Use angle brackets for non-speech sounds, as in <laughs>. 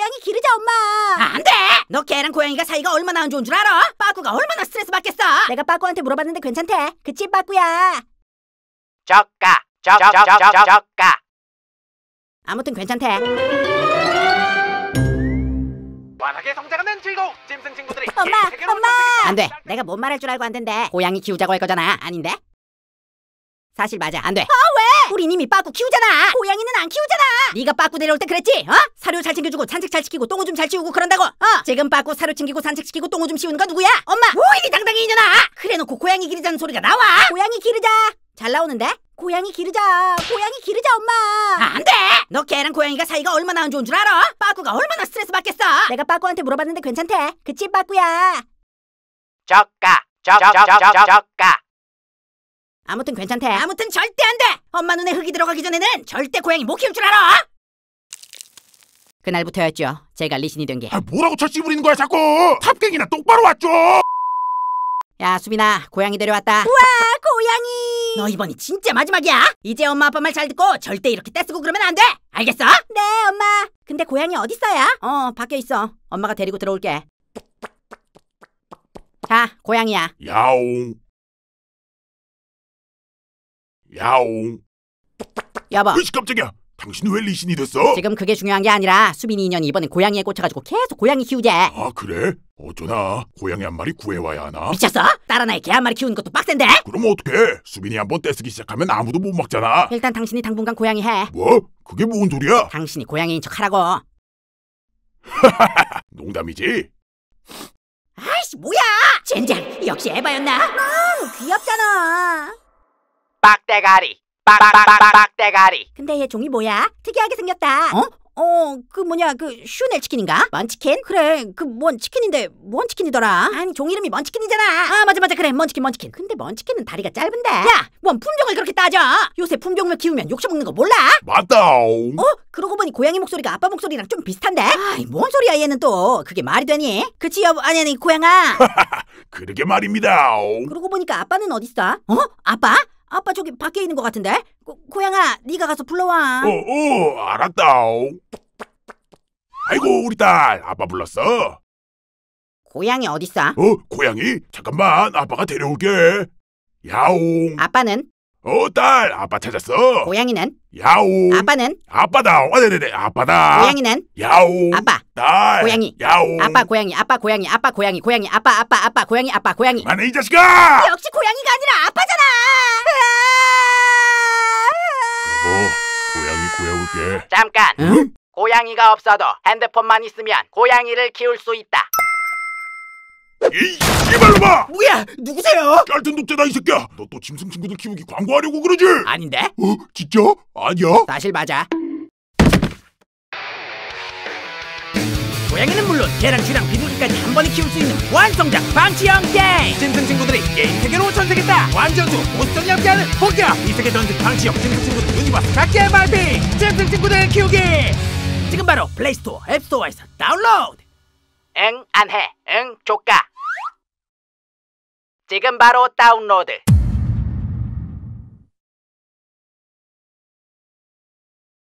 고양이 기르자 엄마 안 돼! 너 개랑 고양이가 사이가 얼마나 안 좋은 줄 알아? 빠꾸가 얼마나 스트레스 받겠어 내가 빠꾸한테 물어봤는데 괜찮대 그치 빠꾸야 저가 저저저저가 아무튼 괜찮대 완하게 성장하는 즐거움 짐승 친구들이 엄마 엄마 안돼 내가 뭔 말할 줄 알고 안 된대 고양이 키우자고 할 거잖아 아닌데? 사실 맞아 안돼 어? 우님이 빠꾸 키우잖아. 고양이는 안 키우잖아. 네가 빠꾸 데려올 때 그랬지? 어? 사료 잘 챙겨주고 산책 잘 시키고 똥오줌 잘 치우고 그런다고. 어? 지금 빠꾸 사료 챙기고 산책 시키고 똥오줌 치우는 건 누구야? 엄마. 오이리 당당히 이년아. 그래놓고 고양이 기르자는 소리가 나와. 고양이 기르자. 잘 나오는데? 고양이 기르자. 고양이 기르자, 엄마. 아, 안 돼. 너 걔랑 고양이가 사이가 얼마나 안 좋은 줄 알아? 빠꾸가 얼마나 스트레스 받겠어. 내가 빠꾸한테 물어봤는데 괜찮대. 그치, 빠꾸야? 저가, 저저저저저가. 아무튼 괜찮대. 아무튼 절대 안 돼. 엄마 눈에 흙이 들어가기 전에는 절대 고양이 못 키울 줄 알아. 그날부터였죠. 제가 리신이 된 게. 아, 뭐라고 철씨 부리는 거야 자꾸 탑갱이나 똑바로 왔죠 야 수빈아 고양이 데려왔다. 우와 고양이. 너 이번이 진짜 마지막이야. 이제 엄마 아빠 말 잘 듣고 절대 이렇게 떼쓰고 그러면 안 돼. 알겠어? 네 엄마. 근데 고양이 어디있어요어 밖에 있어. 엄마가 데리고 들어올게. 자 고양이야. 야옹 야옹. 여보 으이씨 깜짝이야. 당신 왜 리신이 됐어? 지금 그게 중요한 게 아니라 수빈이 인연이 이번에 고양이에 꽂혀가지고 계속 고양이 키우재 아 그래? 어쩌나 고양이 한 마리 구해와야 하나? 미쳤어? 딸하나에 개 한 마리 키우는 것도 빡센데 그럼 어떡해? 수빈이 한 번 떼쓰기 시작하면 아무도 못 막잖아. 일단 당신이 당분간 고양이 해 뭐? 그게 뭔 소리야? 당신이 고양이인 척 하라고 하하하 <laughs> 농담이지? 아이씨 뭐야 젠장 역시 에바였나 어, 귀엽잖아. 빡대가리. 빡빡빡빡대가리. 근데 얘 종이 뭐야? 특이하게 생겼다. 어? 어, 그 뭐냐, 그 슈넬 치킨인가? 먼치킨? 그래, 그뭔 치킨인데 뭔 치킨이더라? 아니, 종 이름이 먼치킨이잖아. 아, 맞아 맞아 그래, 먼치킨 먼치킨. 근데 먼치킨은 다리가 짧은데. 야, 뭔 품종을 그렇게 따져? 요새 품종을 키우면 욕심먹는 거 몰라? 맞다옹. 어? 그러고 보니 고양이 목소리가 아빠 목소리랑 좀 비슷한데? 아이, 뭔 소리야 얘는 또. 그게 말이 되니? 그치 여보, 아니 아니 고양아. <laughs> 그러게 말입니다. 그러고 보니까 아빠는 어딨어? 어? 아빠? 아빠 저기 밖에 있는 것 같은데? 고, 고양아, 네가 가서 불러와. 어, 어, 알았다. 아이고, 우리 딸. 아빠 불렀어? 고양이 어딨어? 어, 고양이? 잠깐만, 아빠가 데려올게. 야옹. 아빠는? 어, 딸. 아빠 찾았어. 고양이는? 야옹. 아빠는? 아빠다. 아, 네네네. 아빠다. 고양이는? 야옹. 아빠. 딸. 고양이. 야옹. 아빠 고양이. 아빠 고양이. 아빠 고양이. 고양이. 아빠 아빠 아빠 고양이. 아빠 고양이. 만해 이 자식아. 역시 고양이가 아니라 아빠잖아. 외울게. 잠깐. 응? 고양이가 없어도 핸드폰만 있으면 고양이를 키울 수 있다. 이 씨발놈아! 뭐야? 누구세요? 깔튼 독재다 이 새끼야! 너또 짐승 친구들 키우기 광고하려고 그러지? 아닌데? 어? 진짜? 아니야? 사실 맞아. 고양이는 물론 계랑 쥐랑 비둘기까지 한 번에 키울 수 있는 완성작 방치형 게임! 짐승 친구들이 게임 세계로 완전도 못성엽게 하는 본격 이세계 전쟁 방지역 짐승 친구 유니버스 각계 발핑 짐승 친구들 키우기 지금 바로 플레이스토어 앱스토어에서 다운로드 응 안 해 응 조까 지금 바로 다운로드